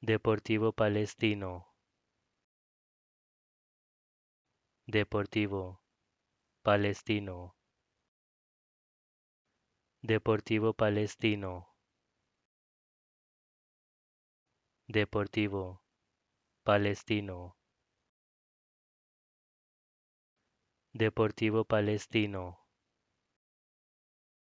Deportivo Palestino Deportivo Palestino Deportivo Palestino Deportivo Palestino Deportivo Palestino